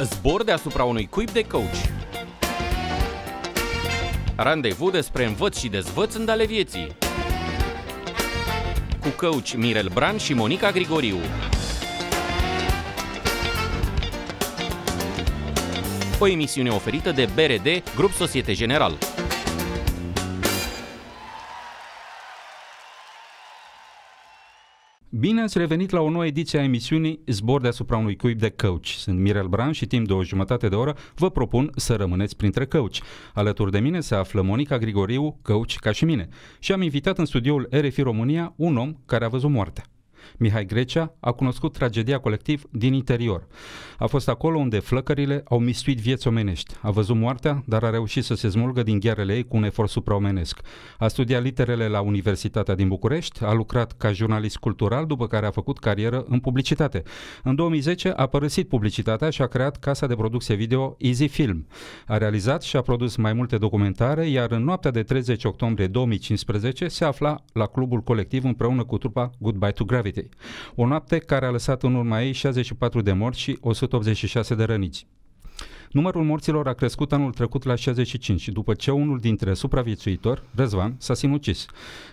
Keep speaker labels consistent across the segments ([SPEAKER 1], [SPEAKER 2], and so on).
[SPEAKER 1] Zbor deasupra unui cuib de coach. Randevu despre învăț și dezvăț în ale vieții. Cu coach Mirel Bran și Monica Grigoriu. O emisiune oferită de BRD, Grup Societe General.
[SPEAKER 2] Bine ați revenit la o nouă ediție a emisiunii Zbor deasupra unui cuib de coach. Sunt Mirel Bran și timp de o jumătate de oră vă propun să rămâneți printre coach. Alături de mine se află Monica Grigoriu, coach ca și mine. Și am invitat în studioul RFI România un om care a văzut moartea. Mihai Grecea a cunoscut tragedia colectiv din interior. A fost acolo unde flăcările au mistuit vieți omenești. A văzut moartea, dar a reușit să se smulgă din ghearele ei cu un efort supraomenesc. A studiat literele la Universitatea din București, a lucrat ca jurnalist cultural, după care a făcut carieră în publicitate. În 2010 a părăsit publicitatea și a creat casa de producție video Easy Film. A realizat și a produs mai multe documentare, iar în noaptea de 30 octombrie 2015 se afla la Clubul Colectiv împreună cu trupa Goodbye to Gravity. Craietei. O noapte care a lăsat în urma ei 64 de morți și 186 de răniți. Numărul morților a crescut anul trecut la 65, după ce unul dintre supraviețuitori, Răzvan, s-a sinucis.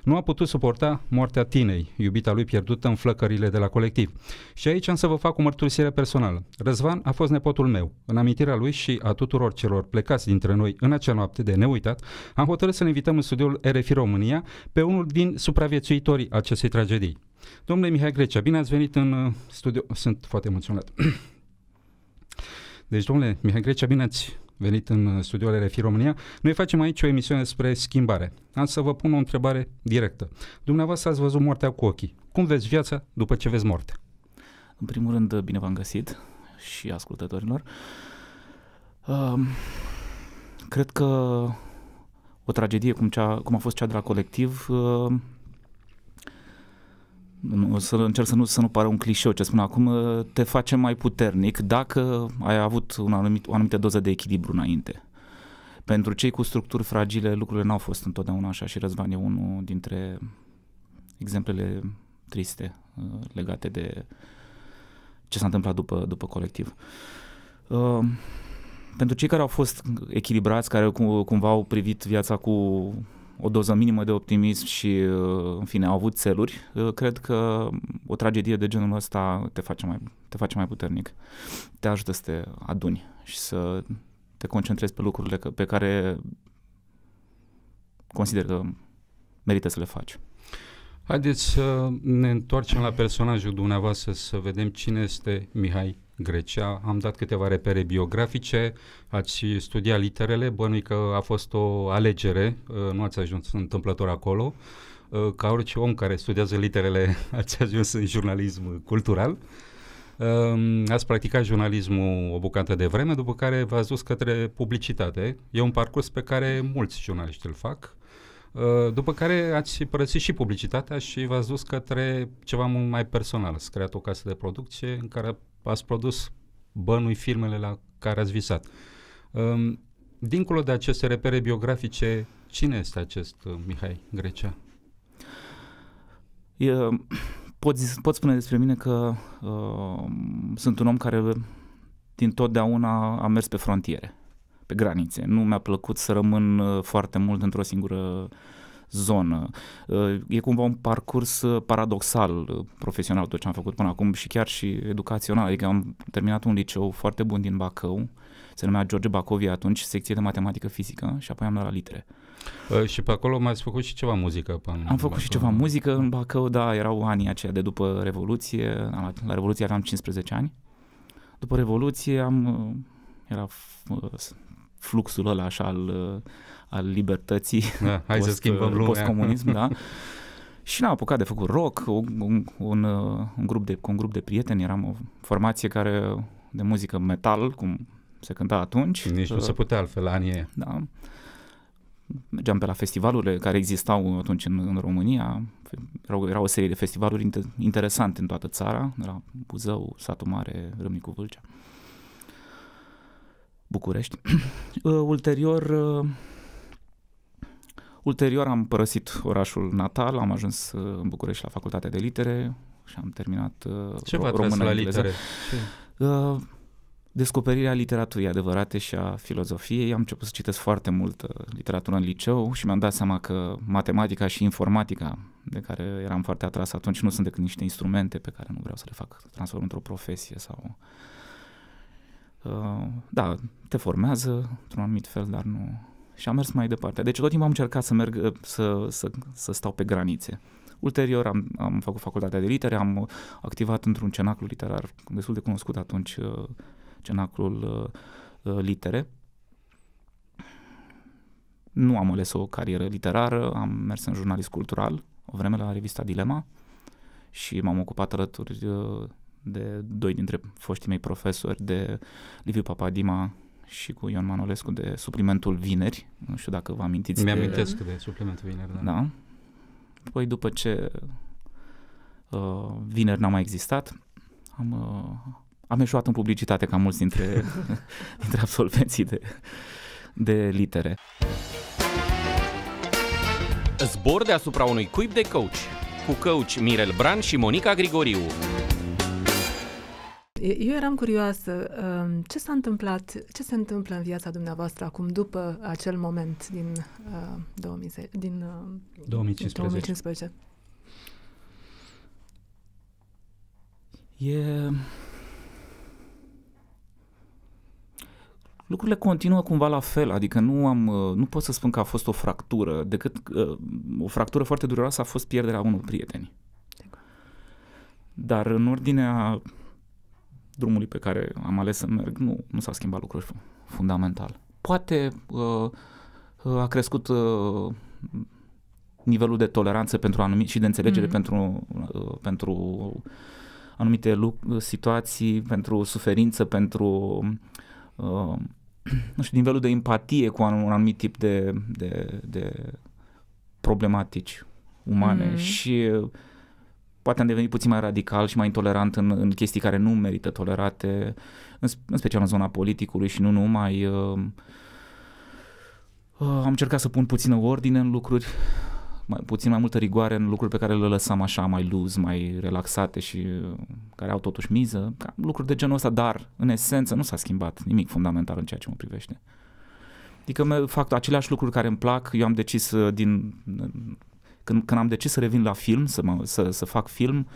[SPEAKER 2] Nu a putut suporta moartea tinei, iubita lui pierdută în flăcările de la colectiv. Și aici am să vă fac o mărturisire personală. Răzvan a fost nepotul meu. În amintirea lui și a tuturor celor plecați dintre noi în acea noapte de neuitat, am hotărât să-l invităm în studiul RFI România pe unul din supraviețuitorii acestei tragedii. Domnule Mihai Grecia, bine ați venit în uh, studio. Sunt foarte emoționat. Deci, domnule Mihai Grecia, bine ați venit în uh, studioul RFI România. Noi facem aici o emisiune despre schimbare. Am să vă pun o întrebare directă. Dumneavoastră ați văzut moartea cu ochii. Cum vezi viața după ce vezi moartea?
[SPEAKER 3] În primul rând, bine v-am găsit și ascultătorilor. Um, cred că o tragedie cum, cea, cum a fost cea de la colectiv um, o să încerc să nu, să nu pară un clișeu ce spun acum, te face mai puternic dacă ai avut un anumit, o anumită doză de echilibru înainte. Pentru cei cu structuri fragile, lucrurile n-au fost întotdeauna așa și Răzvan e unul dintre exemplele triste uh, legate de ce s-a întâmplat după, după colectiv. Uh, pentru cei care au fost echilibrați, care cumva au privit viața cu o doză minimă de optimism și, uh, în fine, au avut țeluri, uh, cred că o tragedie de genul ăsta te face mai, te face mai puternic. Te ajută să te aduni și să te concentrezi pe lucrurile pe care consider că merită să le faci.
[SPEAKER 2] Haideți să ne întoarcem la personajul dumneavoastră, să vedem cine este Mihai Grecia. Am dat câteva repere biografice, ați studiat literele, bănui că a fost o alegere, uh, nu ați ajuns întâmplător acolo. Uh, ca orice om care studiază literele, ați ajuns în jurnalism cultural. Um, ați practicat jurnalismul o bucată de vreme, după care v-ați dus către publicitate. E un parcurs pe care mulți jurnaliști îl fac. Uh, după care ați părăsit și publicitatea și v-ați dus către ceva mult mai personal. Ați creat o casă de producție în care ați produs bănui filmele la care ați visat. Um, dincolo de aceste repere biografice, cine este acest uh, Mihai Grecea?
[SPEAKER 3] E, pot, pot spune despre mine că uh, sunt un om care din totdeauna a mers pe frontiere, pe granițe. Nu mi-a plăcut să rămân uh, foarte mult într-o singură uh, zonă. Ă, e cumva un parcurs ă, paradoxal ă, profesional tot ce am făcut până acum și chiar și educațional. Adică am terminat un liceu foarte bun din Bacău, se numea George Bacovia atunci, secție de matematică fizică și apoi am dat la litere.
[SPEAKER 2] și pe acolo mai ați făcut și ceva muzică?
[SPEAKER 3] Pe am făcut Bacău. și ceva muzică în Bacău, da, erau anii aceia de după Revoluție, la, la Revoluție aveam 15 ani. După Revoluție am, era fluxul ăla așa al al libertății da, hai post, să schimbăm lumea. da. Și n-am apucat de făcut rock, un, un, un, uh, un, grup de, cu un grup de prieteni, eram o formație care de muzică metal, cum se cânta atunci. Nici nu se uh, putea altfel, anii aia. Da. Mergeam pe la festivalurile care existau atunci în, în România. Erau, era o serie de festivaluri inter, interesante în toată țara, la Buzău, Satul Mare, Râmnicu Vâlcea, București. uh, ulterior, uh, Ulterior am părăsit orașul natal, am ajuns uh, în București la Facultatea de Litere și am terminat uh, Ce română la engleză. litere? Ce? Uh, descoperirea literaturii adevărate și a filozofiei. Am început să citesc foarte mult literatură în liceu și mi-am dat seama că matematica și informatica, de care eram foarte atras atunci, nu sunt decât niște instrumente pe care nu vreau să le fac transform într-o profesie sau... da, te formează într-un anumit fel, dar nu, și am mers mai departe. Deci tot timpul am încercat să merg, uh, să, să, să stau pe granițe. Ulterior am, am făcut facultatea de litere, am activat într-un cenaclu literar destul de cunoscut atunci, uh, cenaclul uh, litere. Nu am ales o carieră literară, am mers în jurnalist cultural, o vreme la revista Dilema și m-am ocupat alături de doi dintre foștii mei profesori, de Liviu Papadima și cu Ion Manolescu de suplimentul vineri. Nu știu dacă vă amintiți. Mi-amintesc de, de suplimentul vineri, da. da. Păi după ce uh, vineri n-a mai existat, am, uh, am eșuat în publicitate ca mulți dintre, dintre absolvenții de, de litere.
[SPEAKER 1] Zbor deasupra unui cuib de coach cu coach Mirel Bran și Monica Grigoriu.
[SPEAKER 4] Eu eram curioasă, um, ce s-a întâmplat, ce se întâmplă în viața dumneavoastră acum, după acel moment din, uh, 2000, din uh, 2015. 2015?
[SPEAKER 3] E... Lucrurile continuă cumva la fel, adică nu am, uh, nu pot să spun că a fost o fractură, decât uh, o fractură foarte dureroasă a fost pierderea unor prieteni. Dar în ordinea drumului pe care am ales să merg, nu, nu s-a schimbat lucruri fundamental. Poate uh, uh, a crescut uh, nivelul de toleranță pentru anumite și de înțelegere mm-hmm. pentru, uh, pentru anumite uh, situații, pentru suferință, pentru uh, nu știu, nivelul de empatie cu un anumit tip de, de, de problematici umane mm-hmm. și uh, poate am devenit puțin mai radical și mai intolerant în, în chestii care nu merită tolerate, în, în special în zona politicului și nu numai. Uh, uh, am încercat să pun puțină ordine în lucruri, mai, puțin mai multă rigoare în lucruri pe care le lăsam așa mai luz, mai relaxate și uh, care au totuși miză, ca lucruri de genul ăsta, dar în esență nu s-a schimbat nimic fundamental în ceea ce mă privește. Adică fac aceleași lucruri care îmi plac, eu am decis uh, din când, când am decis să revin la film, să, mă, să, să fac film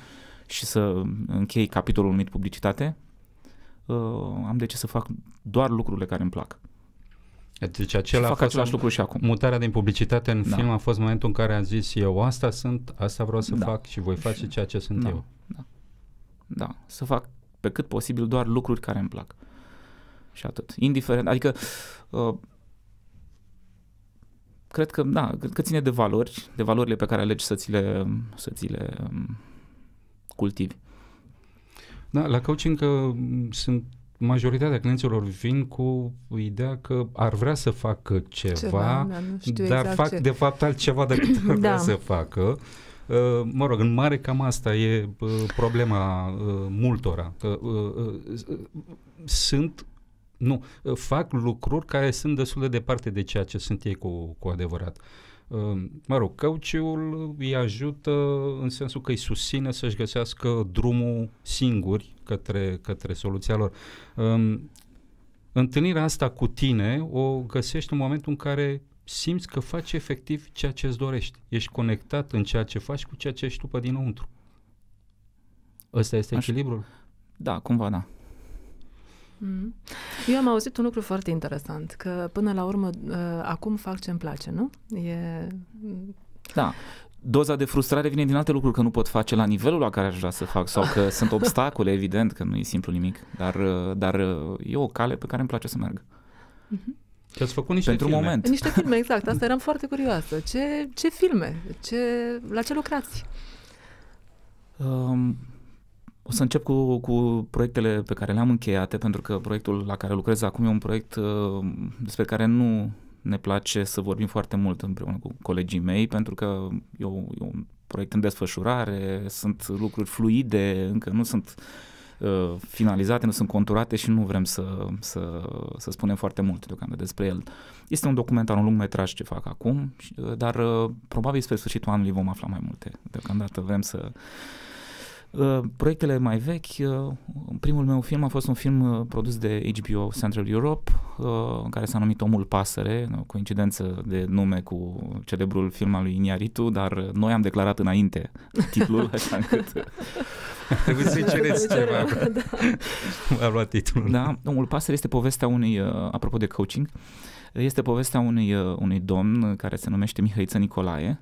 [SPEAKER 3] și să închei capitolul numit publicitate, uh, am decis să fac doar lucrurile care îmi plac. Deci, deci acela fac a fost același lucru
[SPEAKER 2] și acum. Mutarea din publicitate în da. film a fost momentul în care am zis eu
[SPEAKER 3] asta sunt, asta vreau să da. fac și voi face ceea ce sunt da. eu. Da. da, să fac pe cât posibil doar lucruri care îmi plac. Și atât. Indiferent, adică uh, cred că, da, cred că ține de valori, de valorile pe care alegi să ți le, să ți le um, cultivi.
[SPEAKER 2] Da, la coaching uh, sunt majoritatea clienților vin cu ideea că ar vrea să facă ceva, ceva da, dar exact fac ce. de fapt altceva decât ar da. vrea să facă. Uh, mă rog, în mare cam asta e uh, problema multora. Că sunt nu, uh, fac lucruri care sunt destul de departe de ceea ce sunt ei cu, cu adevărat. Uh, mă rog, căuciul îi ajută în sensul că îi susține să-și găsească drumul singuri către, către soluția lor. Um, întâlnirea asta cu tine o găsești în momentul în care simți că faci efectiv ceea ce îți dorești. Ești conectat în ceea ce faci cu ceea ce ești tu pe dinăuntru. Ăsta este Aș... echilibrul?
[SPEAKER 3] Da, cumva da.
[SPEAKER 4] Mm-hmm. Eu am auzit un lucru foarte interesant, că până la urmă uh, acum fac ce îmi place, nu? E... Mm.
[SPEAKER 3] Da. Doza de frustrare vine din alte lucruri, că nu pot face la nivelul la care aș vrea să fac sau că sunt obstacole, evident, că nu e simplu nimic, dar, uh, dar uh, e o cale pe care îmi place să merg. Ce mm-hmm. Și ați făcut niște
[SPEAKER 4] Pentru filme. moment. Niște filme, exact. Asta eram foarte curioasă. Ce, ce filme? Ce, la ce lucrați?
[SPEAKER 3] Um, o să încep cu, cu proiectele pe care le-am încheiate, pentru că proiectul la care lucrez acum e un proiect uh, despre care nu ne place să vorbim foarte mult împreună cu colegii mei, pentru că e, un, e un proiect în desfășurare, sunt lucruri fluide, încă nu sunt uh, finalizate, nu sunt conturate și nu vrem să, să, să spunem foarte mult deocamdată despre el. Este un documentar, un lung metraj ce fac acum, uh, dar uh, probabil spre sfârșitul anului vom afla mai multe. Deocamdată vrem să Uh, proiectele mai vechi, uh, primul meu film a fost un film uh, produs de HBO Central Europe, în care s-a numit Omul Pasăre, o coincidență de nume cu celebrul film al lui Iniaritu, dar noi am declarat înainte titlul, așa încât... Trebuie să-i cereți ceva. Da. Am luat titlul. Da, Omul Pasăre este povestea unui, apropo de coaching, este povestea unui, unui domn care se numește Mihăiță Nicolae,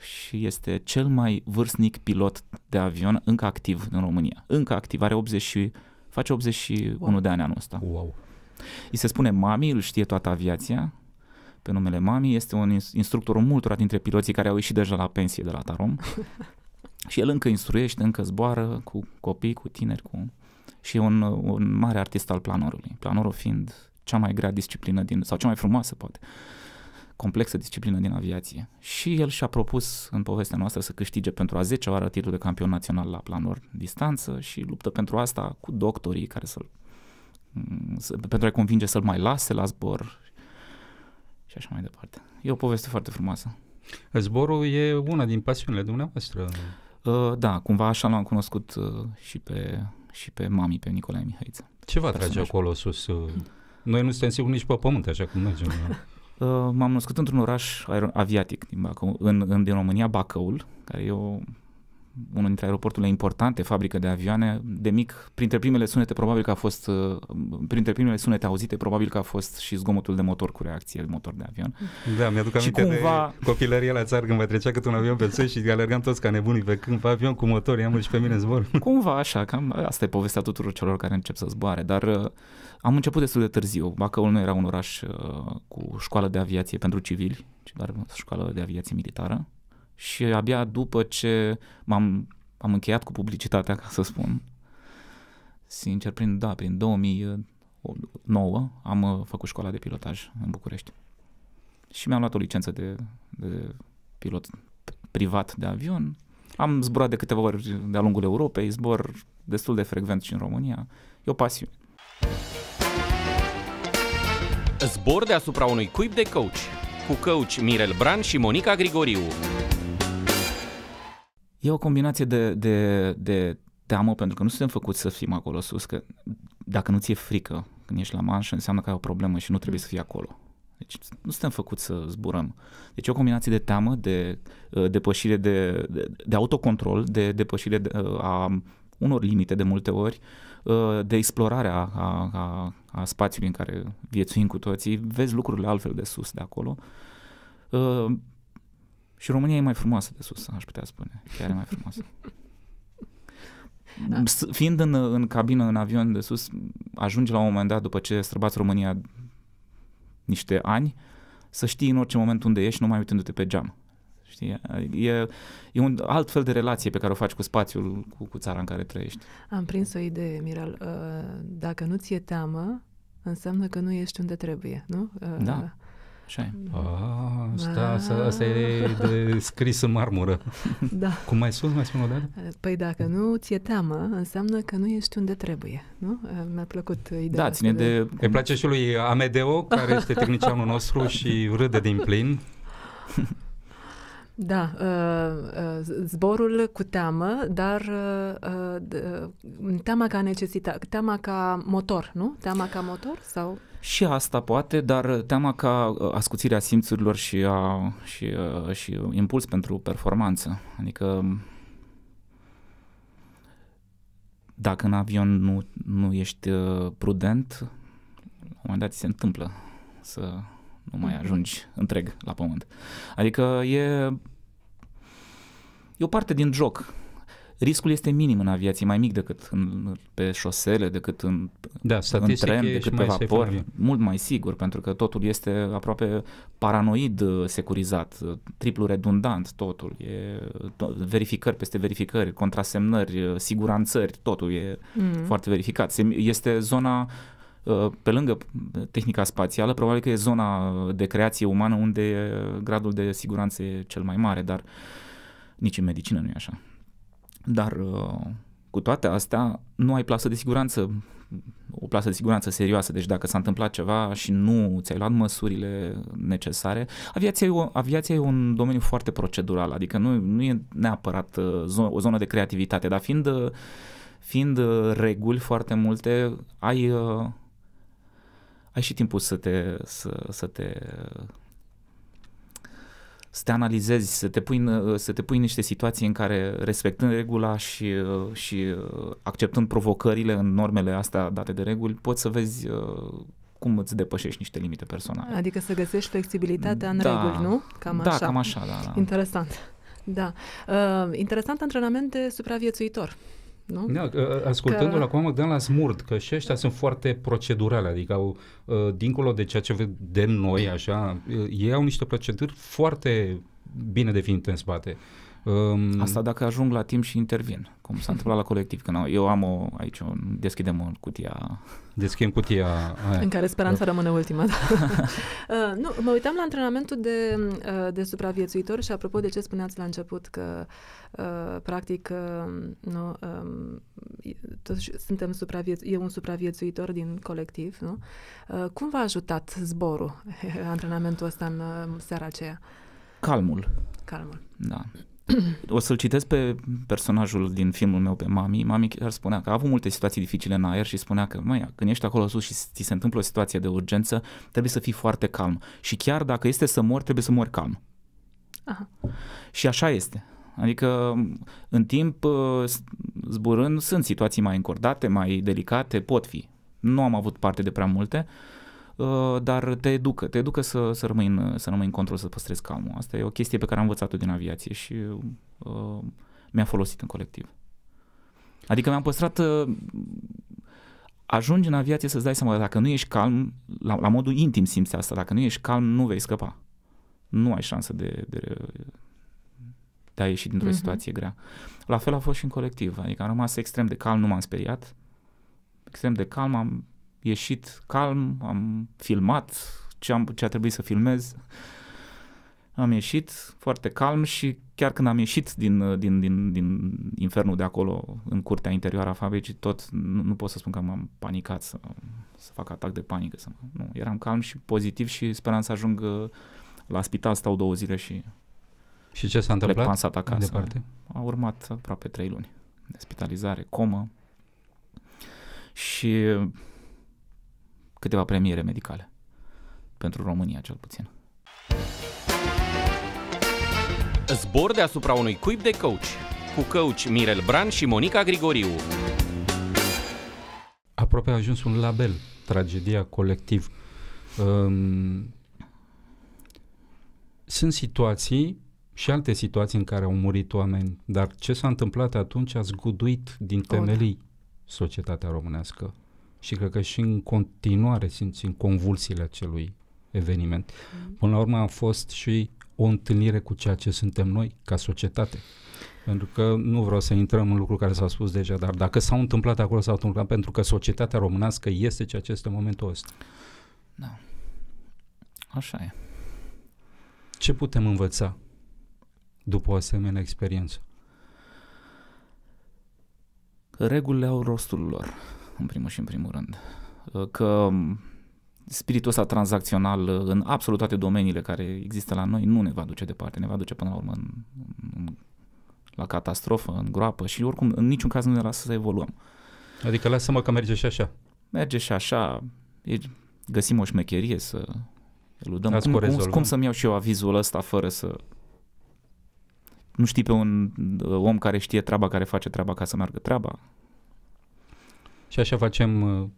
[SPEAKER 3] și este cel mai vârstnic pilot de avion încă activ în România. Încă activ, are 80 și, face 81 wow. de ani anul ăsta. Wow. Îi se spune Mami, îl știe toată aviația, pe numele Mami, este un instructorul multora dintre piloții care au ieșit deja la pensie de la Tarom. și el încă instruiește, încă zboară cu copii, cu tineri, cu... și e un, un mare artist al planorului. Planorul fiind cea mai grea disciplină din, sau cea mai frumoasă poate, complexă disciplină din aviație și el și-a propus în povestea noastră să câștige pentru a 10 oară titlul de campion național la planor distanță și luptă pentru asta cu doctorii care să-l mm, să, pentru a-i convinge să-l mai lase la zbor și așa mai departe. E o poveste foarte frumoasă. Zborul e una din
[SPEAKER 2] pasiunile dumneavoastră.
[SPEAKER 3] Uh, da, cumva așa l-am cunoscut uh, și pe, și pe mami, pe Nicolae Mihaiță. Ce vă atrage
[SPEAKER 2] acolo sus? Uh, noi nu suntem siguri nici pe pământ, așa cum mergem.
[SPEAKER 3] Uh, m-am născut într-un oraș aviatic din Bacău, în, în, din România, Bacăul, care e o, unul dintre aeroporturile importante, fabrică de avioane. De mic, printre primele sunete probabil că a fost, uh, printre primele sunete auzite, probabil că a fost și zgomotul de motor cu reacție, motor de avion.
[SPEAKER 2] Da, mi-aduc aminte și cumva...
[SPEAKER 3] de copilărie la țară când mai trecea cât un avion pe
[SPEAKER 2] țări și alergam toți ca nebunii pe câmp avion cu motor, i-am și pe mine zbor.
[SPEAKER 3] Cumva așa, cam asta e povestea tuturor celor care încep să zboare, dar uh, am început destul de târziu. Bacăul nu era un oraș uh, cu școală de aviație pentru civili, ci doar școală de aviație militară. Și abia după ce m-am am încheiat cu publicitatea, ca să spun, sincer, prin, da, prin 2009 am uh, făcut școala de pilotaj în București. Și mi-am luat o licență de, de pilot privat de avion. Am zburat de câteva ori de-a lungul Europei, zbor destul de frecvent și în România. E o pasiune.
[SPEAKER 1] Zbor deasupra unui cuib de coach cu coach Mirel Bran și Monica Grigoriu.
[SPEAKER 3] E o combinație de, de, de teamă, pentru că nu suntem făcuți să fim acolo sus, că dacă nu ți-e frică când ești la manșă, înseamnă că ai o problemă și nu trebuie să fii acolo. Deci nu suntem făcuți să zburăm. Deci e o combinație de teamă, de uh, depășire, de, de, de autocontrol, de depășire de, uh, a unor limite de multe ori, uh, Uh, de explorare a, a, a, a spațiului în care viețuim cu toții, vezi lucrurile altfel de sus de acolo. Uh, și România e mai frumoasă de sus, aș putea spune. Chiar e mai frumoasă. Da. Fiind în, în cabină, în avion de sus, ajungi la un moment dat, după ce străbați România niște ani, să știi în orice moment unde ești, numai uitându-te pe geam știi? E, e un alt fel de relație pe care o faci cu spațiul, cu, cu țara în care trăiești.
[SPEAKER 4] Am prins o idee, Miral. Uh, dacă nu ți-e teamă, înseamnă că nu ești unde trebuie, nu? Uh, da.
[SPEAKER 2] Așa e. Asta, asta, e ah. de scris în marmură. Da. Cum mai spus, mai spun o dată?
[SPEAKER 4] Uh, păi dacă nu ți-e teamă, înseamnă că nu ești unde trebuie, nu? Mi-a plăcut ideea Da, ține de...
[SPEAKER 2] de... Îi place și lui Amedeo, care este tehnicianul nostru și râde din plin.
[SPEAKER 4] Da, uh, uh, zborul cu teamă, dar uh, teama ca necesitate, teama ca motor, nu? Teama ca motor sau?
[SPEAKER 3] Și asta poate, dar teama ca ascuțirea simțurilor și, a, și, și impuls pentru performanță. Adică dacă în avion nu, nu ești prudent, la un moment dat se întâmplă să nu mai mhm. ajungi întreg la pământ. Adică e, e o parte din joc. Riscul este minim în aviație, mai mic decât în, pe șosele, decât în, da, în tren, decât pe vapor. Mult mai sigur, pentru că totul este aproape paranoid uh, securizat, uh, triplu redundant totul. E to- verificări peste verificări, contrasemnări, uh, siguranțări, totul e mm. foarte verificat. este zona uh, pe lângă eh, tehnica spațială, probabil că e zona eh, de creație umană unde eh, gradul de siguranță e cel mai mare, dar nici în medicină nu e așa. Dar cu toate astea, nu ai plasă de siguranță, o plasă de siguranță serioasă, deci dacă s-a întâmplat ceva și nu ți-ai luat măsurile necesare, aviația e, o, aviația e un domeniu foarte procedural, adică nu, nu e neapărat o zonă de creativitate, dar fiind, fiind reguli foarte multe, ai ai și timpul să te, să, să te să te analizezi, să te pui, să te pui în niște situații în care, respectând regula și, și acceptând provocările în normele astea date de reguli, poți să vezi cum îți depășești niște limite personale.
[SPEAKER 4] Adică să găsești flexibilitatea în da, reguli, nu? Cam da, așa. cam așa, da. da. Interesant. Da. Uh, interesant antrenament de supraviețuitor nu? Da, ă, ascultându-l că... acum mă
[SPEAKER 2] dăm la smurt, că și ăștia sunt foarte procedurale, adică au, ă, dincolo de ceea ce vedem noi, așa, ă, ei au niște proceduri foarte bine definite în spate.
[SPEAKER 3] Um, Asta dacă ajung la timp și intervin, cum s-a întâmplat la colectiv, că eu am o, aici, un, deschidem o cutia. Deschidem cutia. Aia. În care speranța
[SPEAKER 4] da. rămâne ultima. Da. uh, nu, mă uitam la antrenamentul de, uh, de supraviețuitor și apropo de ce spuneați la început, că uh, practic uh, nu, uh, totuși suntem supravieț- e un supraviețuitor din colectiv, nu? Uh, cum v-a ajutat zborul, antrenamentul ăsta în uh, seara aceea? Calmul. Calmul. Da.
[SPEAKER 3] o să-l citesc pe personajul din filmul meu, pe Mami. Mami chiar spunea că a avut multe situații dificile în aer și spunea că, măi, când ești acolo sus și ți se întâmplă o situație de urgență, trebuie să fii foarte calm. Și chiar dacă este să mori, trebuie să mori calm. Aha. Și așa este. Adică, în timp, uh, zburând, sunt situații mai încordate, mai delicate, pot fi. Nu am avut parte de prea multe, uh, Uh, dar te educă, te educă să, să, rămâi, în, să rămâi în control, să păstrezi calmul. Asta e o chestie pe care am învățat-o din aviație și uh, mi-a folosit în colectiv. Adică mi-am păstrat... Uh, ajungi în aviație să-ți dai seama că dacă nu ești calm, la, la modul intim simți asta, dacă nu ești calm, nu vei scăpa. Nu ai șansă de, de, de a ieși dintr-o uh-huh. situație grea. La fel a fost și în colectiv, adică am rămas extrem de calm, nu m-am speriat, extrem de calm, am ieșit calm, am filmat ce, am, ce a trebuit să filmez. Am ieșit foarte calm și chiar când am ieșit din, din, din, din infernul de acolo, în curtea interioară a fabricii, tot nu, nu pot să spun că m-am panicat să, să fac atac de panică. Să, nu, eram calm și pozitiv și speram să ajung uh, la spital, stau două zile și... Și ce s-a întâmplat? Pansat acasă. Departe? A urmat aproape trei luni de spitalizare, comă. Și câteva premiere medicale. Pentru
[SPEAKER 1] România, cel puțin. Zbor deasupra unui cuib de coach cu coach Mirel Bran și Monica Grigoriu.
[SPEAKER 2] Aproape a ajuns un label, tragedia colectiv. Um, sunt situații și alte situații în care au murit oameni, dar ce s-a întâmplat atunci a zguduit din oh, da. temelii societatea românească. Și cred că și în continuare simți în convulsiile acelui eveniment. Mm. Până la urmă a fost și o întâlnire cu ceea ce suntem noi ca societate. Pentru că nu vreau să intrăm în lucruri care s-au spus deja, dar dacă s-au întâmplat acolo, s-au întâmplat pentru că societatea românească este ceea ce este momentul ăsta.
[SPEAKER 3] Da. Așa e.
[SPEAKER 2] Ce putem învăța după o asemenea
[SPEAKER 3] experiență? Regulile au rostul lor în primul și în primul rând. Uh, că um, spiritul ăsta tranzacțional uh, în absolut toate domeniile care există la noi nu ne va duce departe, ne va duce până la urmă în, în, la catastrofă, în groapă și oricum în niciun caz nu ne lasă să evoluăm. Adică lasă-mă
[SPEAKER 2] că merge și așa.
[SPEAKER 3] Merge și așa, e, găsim o șmecherie să eludăm. cum, cum, cum să-mi iau și eu avizul ăsta fără să... Nu știi pe un uh, om care știe treaba, care face treaba ca să meargă treaba?
[SPEAKER 2] Și așa facem uh,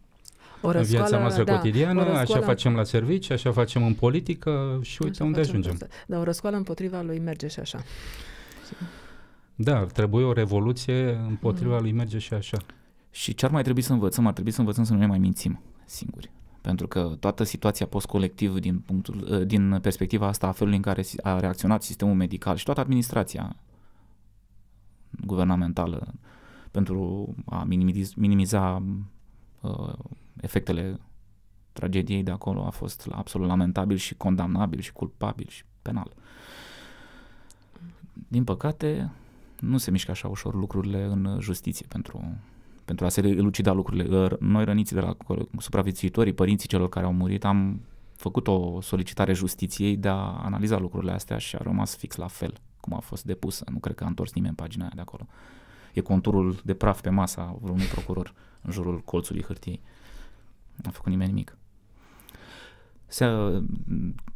[SPEAKER 2] o răscoală, în viața noastră da, cotidiană, răscoală, așa facem la servici, așa facem în politică și uite unde ajungem.
[SPEAKER 4] Dar o răscoală împotriva lui merge și așa.
[SPEAKER 3] Da, trebuie o revoluție împotriva mm. lui merge și așa. Și ce ar mai trebui să învățăm? Ar trebui să învățăm să nu ne mai mințim singuri. Pentru că toată situația post colectivă din, punctul, uh, din perspectiva asta a felului în care a reacționat sistemul medical și toată administrația guvernamentală pentru a minimiza, minimiza uh, efectele tragediei de acolo a fost absolut lamentabil și condamnabil și culpabil și penal. Din păcate, nu se mișcă așa ușor lucrurile în justiție pentru, pentru a se elucida lucrurile. Ă, noi răniți de la supraviețuitorii, părinții celor care au murit, am făcut o solicitare justiției de a analiza lucrurile astea și a rămas fix la fel cum a fost depusă. Nu cred că a întors nimeni în pagina aia de acolo e conturul de praf pe masa vreunui procuror în jurul colțului hârtiei. Nu a făcut nimeni nimic. Se,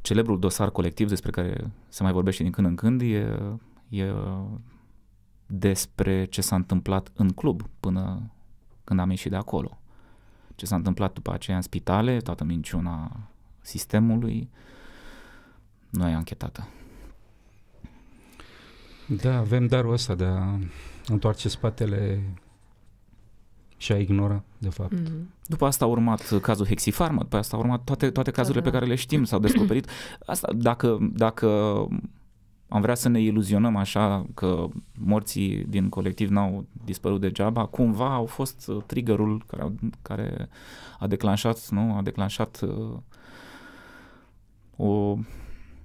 [SPEAKER 3] celebrul dosar colectiv despre care se mai vorbește din când în când e, e despre ce s-a întâmplat în club până când am ieșit de acolo. Ce s-a întâmplat după aceea în spitale, toată minciuna sistemului, nu e anchetată.
[SPEAKER 2] Da, avem darul ăsta de a Întoarce spatele și a ignora, de
[SPEAKER 3] fapt. Mm-hmm. După asta a urmat cazul Hexifarmă, după asta a urmat toate, toate cazurile da. pe care le știm, s-au descoperit. Asta, dacă, dacă am vrea să ne iluzionăm așa că morții din colectiv n-au dispărut degeaba, cumva au fost uh, triggerul care, a, care a declanșat, nu? A declanșat uh, o,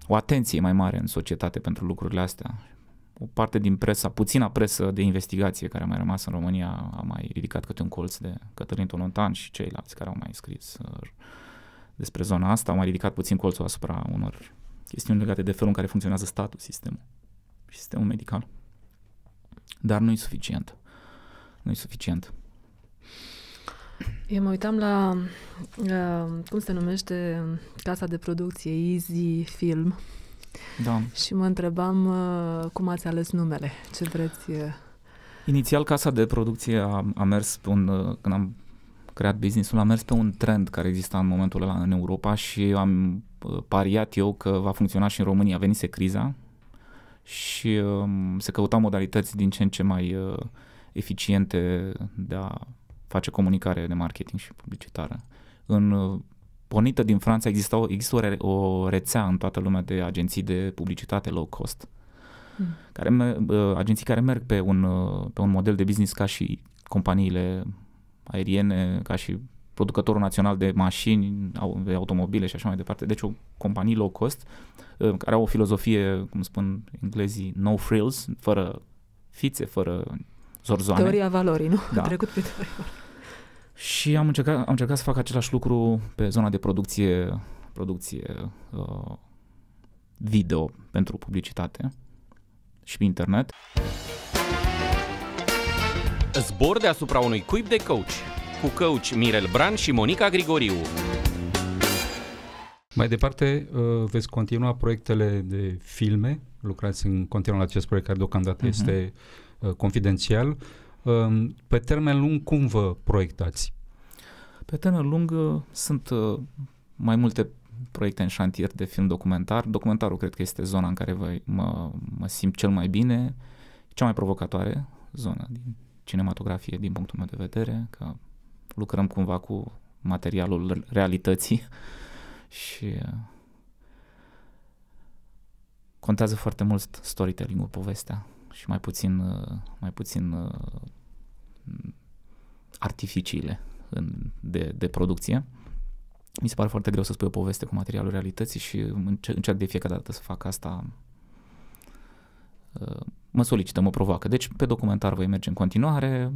[SPEAKER 3] o atenție mai mare în societate pentru lucrurile astea o parte din presa, puțina presă de investigație care a mai rămas în România a mai ridicat câte un colț de Cătălin Tolontan și ceilalți care au mai scris uh, despre zona asta, au mai ridicat puțin colțul asupra unor chestiuni legate de felul în care funcționează statul, sistemul și sistemul medical. Dar nu e suficient. Nu e suficient.
[SPEAKER 4] Eu mă uitam la, uh, cum se numește, casa de producție Easy Film. Da. Și mă întrebam uh, cum ați ales numele, ce vreți... Uh?
[SPEAKER 3] Inițial, casa de producție a, a mers pe un, uh, când am creat businessul, a mers pe un trend care exista în momentul ăla în Europa și am pariat eu că va funcționa și în România. Venise criza și um, se căutau modalități din ce în ce mai eficiente de a face comunicare de marketing și publicitară. În pornită din Franța, există o, există o, re, o rețea în toată lumea de agenții de publicitate low cost, mm. care, agenții care merg pe un, uh, pe un model de business ca și companiile aeriene, ca și producătorul național de mașini, de automobile și așa mai departe. Deci o companie low cost uh, care au o filozofie, cum spun englezii, no frills, fără fițe, fără zorzoane. Teoria valorii, nu? Da. Trecut pe teoria valorii. Și am încercat, am încercat să fac același lucru pe zona de producție, producție uh, video pentru publicitate și pe internet.
[SPEAKER 1] Zbor deasupra unui cuib de coach cu coach Mirel Bran și Monica Grigoriu.
[SPEAKER 2] Mai departe, uh, veți continua proiectele de filme, lucrați în continuare la acest proiect care deocamdată uh-huh. este uh, confidențial. Ehm, pe termen lung cum vă proiectați?
[SPEAKER 3] Pe termen lung uh, sunt uh, mai multe proiecte în șantier de film documentar. Documentarul cred că este zona în care vă, mă, mă simt cel mai bine, cea mai provocatoare zonă din cinematografie din punctul meu de vedere, că lucrăm cumva cu materialul realității și uh, contează foarte mult storytelling-ul, povestea și mai puțin, uh, mai puțin uh, artificiile în, de, de producție. Mi se pare foarte greu să spui o poveste cu materialul realității și încerc de fiecare dată să fac asta. Uh, mă solicită, mă provoacă. Deci pe documentar voi merge în continuare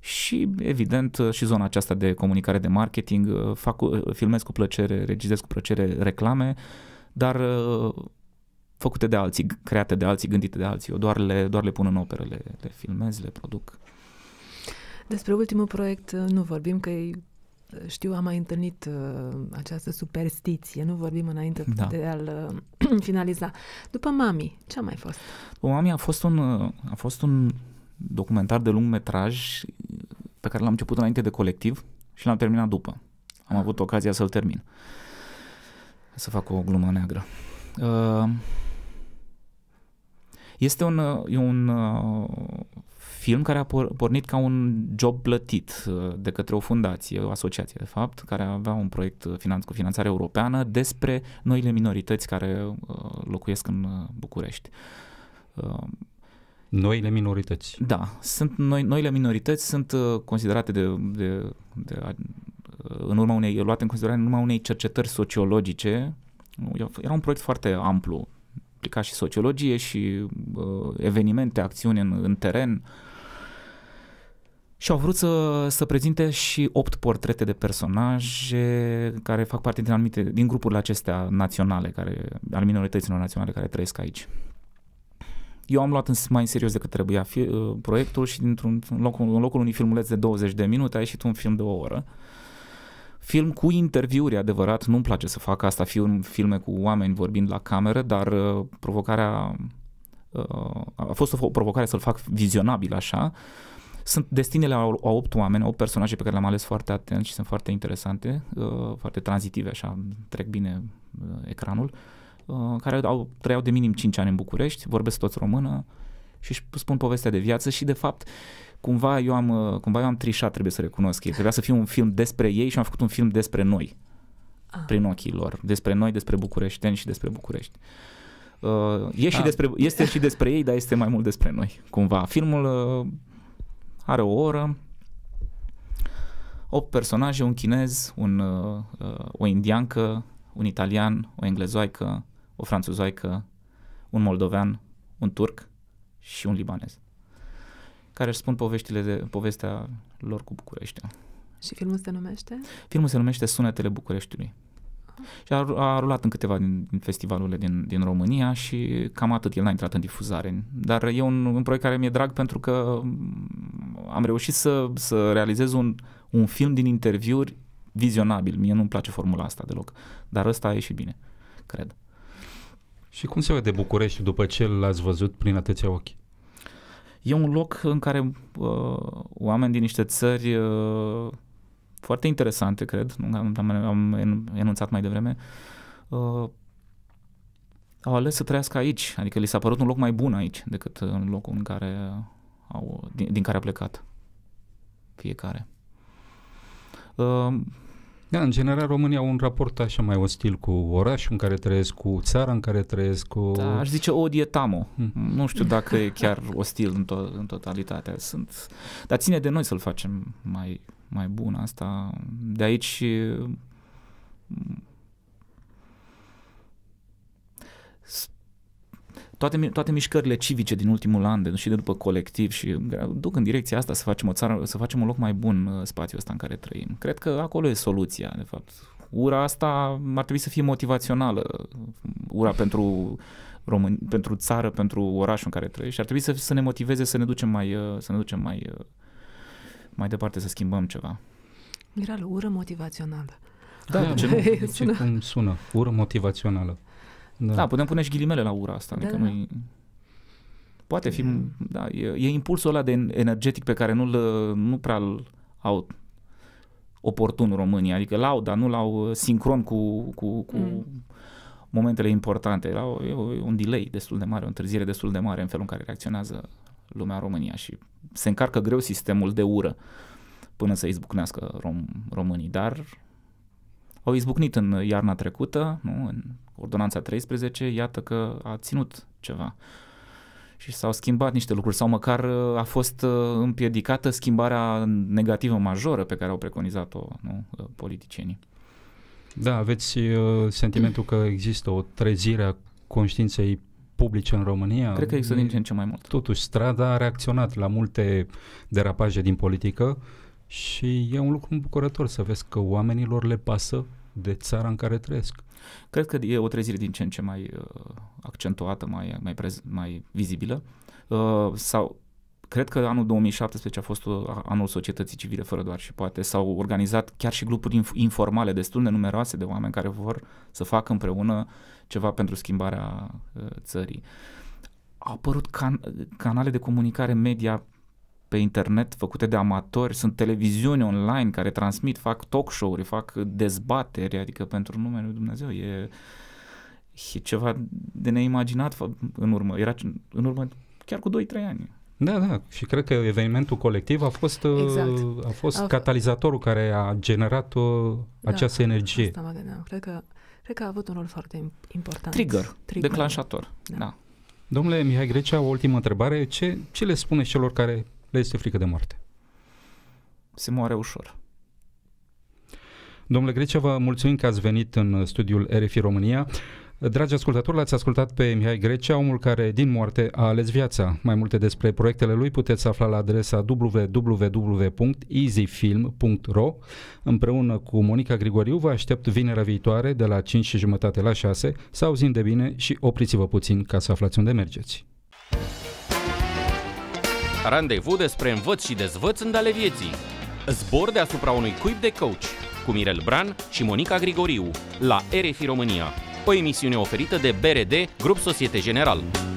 [SPEAKER 3] și evident și zona aceasta de comunicare de marketing, fac, filmez cu plăcere, regizez cu plăcere reclame, dar făcute de alții, create de alții, gândite de alții. Eu doar le, doar le pun în operă, le, le filmez, le produc.
[SPEAKER 4] Despre ultimul proiect uh, nu vorbim, că știu, am mai întâlnit uh, această superstiție, nu vorbim înainte da. de a-l uh, finaliza. După Mami, ce a mai fost?
[SPEAKER 3] După Mami a fost un, uh, a fost un documentar de lung metraj uh, pe care l-am început înainte de colectiv și l-am terminat după. Am ah. avut ocazia să-l termin. Să fac o glumă neagră. Uh, este un, e un uh, film care a pornit ca un job plătit uh, de către o fundație, o asociație de fapt, care avea un proiect uh, finanț, cu finanțare europeană despre noile minorități care locuiesc în București. Noile minorități. Da, sunt noi, noile minorități sunt considerate de, de, de în urma unei, luate în considerare în urma unei cercetări sociologice. Era un proiect foarte amplu aplica și sociologie și uh, evenimente, acțiuni în, în teren. Și au vrut să, să prezinte și opt portrete de personaje care fac parte din anumite, din grupurile acestea naționale, care, al minorităților naționale care trăiesc aici. Eu am luat în, mai în serios decât trebuia fi, uh, proiectul și dintr-un loc, în locul unui filmuleț de 20 de minute a ieșit un film de o oră. Uh, film cu interviuri adevărat, nu-mi place să fac asta, film, filme cu oameni vorbind la cameră, dar uh, provocarea uh, a fost o provocare să-l fac vizionabil așa. Sunt destinele a, opt 8 oameni, 8 personaje pe care le-am ales foarte atent și sunt foarte interesante, uh, foarte tranzitive așa, trec bine ecranul, care au, trăiau de minim 5 ani în București, vorbesc toți română și își spun povestea de viață și de fapt cumva eu am, uh, cumva eu am trișat, trebuie să recunosc. Trebuia să fie un film despre ei și am făcut un film despre noi. Ah. Prin ochii lor. Despre noi, despre bucureșteni și despre București. Uh, e și ah. despre, este și despre ei, dar este mai mult despre noi, cumva. Filmul uh, are o oră, opt personaje, un chinez, un, uh, uh o indiancă, un italian, o englezoică, o franțuzoică, un moldovean, un turc și un libanez care își spun poveștile de, povestea lor cu București.
[SPEAKER 4] Și filmul se numește?
[SPEAKER 3] Filmul se numește Sunetele Bucureștiului. Și a, a rulat în câteva din, din festivalurile din, din România și cam atât, el n-a intrat în difuzare. Dar e un, un proiect care mi-e drag pentru că mm, am reușit să, să realizez un, un film din interviuri vizionabil. Mie nu-mi place formula asta deloc, dar ăsta a ieșit bine, cred. Și cum se vede București după ce l-ați văzut prin atâția ochi? e un loc în care uh, oameni din niște țări uh, foarte interesante, cred, am, am, am enunțat mai devreme, uh, au ales să trăiască aici, adică li s-a părut un loc mai bun aici decât în locul în care au, din, din care a plecat fiecare.
[SPEAKER 2] Uh, da, în general România au un raport așa mai ostil cu orașul în care trăiesc, cu țara în care trăiesc, cu... Da, aș zice
[SPEAKER 3] o dietamo. Mm. Nu știu dacă e chiar ostil în, to- în totalitate. Sunt... Dar ține de noi să-l facem mai, mai bun asta. De aici toate, toate mișcările civice din ultimul an, de, și de după colectiv și uh, duc în direcția asta să facem o țară, să facem un loc mai bun uh, spațiul ăsta în care trăim. Cred că acolo e soluția, de fapt. Ura asta ar trebui să fie motivațională. Uh, ura pentru român, pentru țară, pentru orașul în care trăiești. Ar trebui să, să ne motiveze să ne ducem mai, să ne ducem mai, mai departe, să schimbăm ceva.
[SPEAKER 4] Miral, ură motivațională. Da, de da, ce da. nu? Sună.
[SPEAKER 3] Cum sună? Ură motivațională. Da. da, putem pune și ghilimele la ura asta. Da. Adică da. Poate fi, da, e, e impulsul ăla de energetic pe care nu-l, nu prea îl au oportun România, adică l-au, dar nu l-au uh, sincron cu, cu, cu mm. momentele importante. Era un delay destul de mare, o întârziere destul de mare în felul în care reacționează lumea România și se încarcă greu sistemul de ură până să izbucnească rom- românii, dar au izbucnit în iarna trecută, nu? în ordonanța 13, iată că a ținut ceva. Și s-au schimbat niște lucruri sau măcar uh, a fost uh, împiedicată schimbarea negativă majoră pe care au preconizat-o nu? Uh, politicienii.
[SPEAKER 2] Da, aveți uh, sentimentul că există o trezire a conștiinței publice în România. Cred că există din ce în ce mai mult. Totuși, strada a reacționat la multe derapaje din politică și e un lucru îmbucurător să vezi că oamenilor le pasă de țara în care trăiesc.
[SPEAKER 3] Cred că e o trezire din ce în ce mai uh, accentuată, mai, mai, prez, mai vizibilă. Uh, sau cred că anul 2017 a fost uh, anul societății civile fără doar și poate. S-au organizat chiar și grupuri inf- informale destul de numeroase de oameni care vor să facă împreună ceva pentru schimbarea uh, țării. Au apărut can- canale de comunicare media pe internet făcute de amatori, sunt televiziuni online care transmit, fac talk show-uri, fac dezbateri, adică pentru numele lui Dumnezeu e, e ceva de neimaginat în urmă, era în urmă chiar cu 2-3 ani. Da, da, și cred că evenimentul colectiv a fost, uh,
[SPEAKER 2] exact. a fost a...
[SPEAKER 3] catalizatorul care
[SPEAKER 2] a generat o, uh, da, această energie. Asta
[SPEAKER 4] mă gândeam. Cred că, cred că a avut un rol foarte important. Trigger, Trigger. declanșator.
[SPEAKER 2] Da. da. Domnule Mihai Grecea, o ultimă întrebare. Ce, ce le spune celor care le este frică de moarte. Se moare ușor. Domnule Grecea, vă mulțumim că ați venit în studiul RFI România. Dragi ascultători, l-ați ascultat pe Mihai Grecea, omul care din moarte a ales viața. Mai multe despre proiectele lui puteți afla la adresa www.easyfilm.ro Împreună cu Monica Grigoriu vă aștept vinerea viitoare de la 5 și jumătate la 6 sau zind de bine și opriți-vă puțin ca să aflați unde mergeți.
[SPEAKER 1] Randevu despre învăț și dezvăț în ale vieții. Zbor deasupra unui cuib de coach cu Mirel Bran și Monica Grigoriu la RFI România. O emisiune oferită de BRD, Grup Societe General.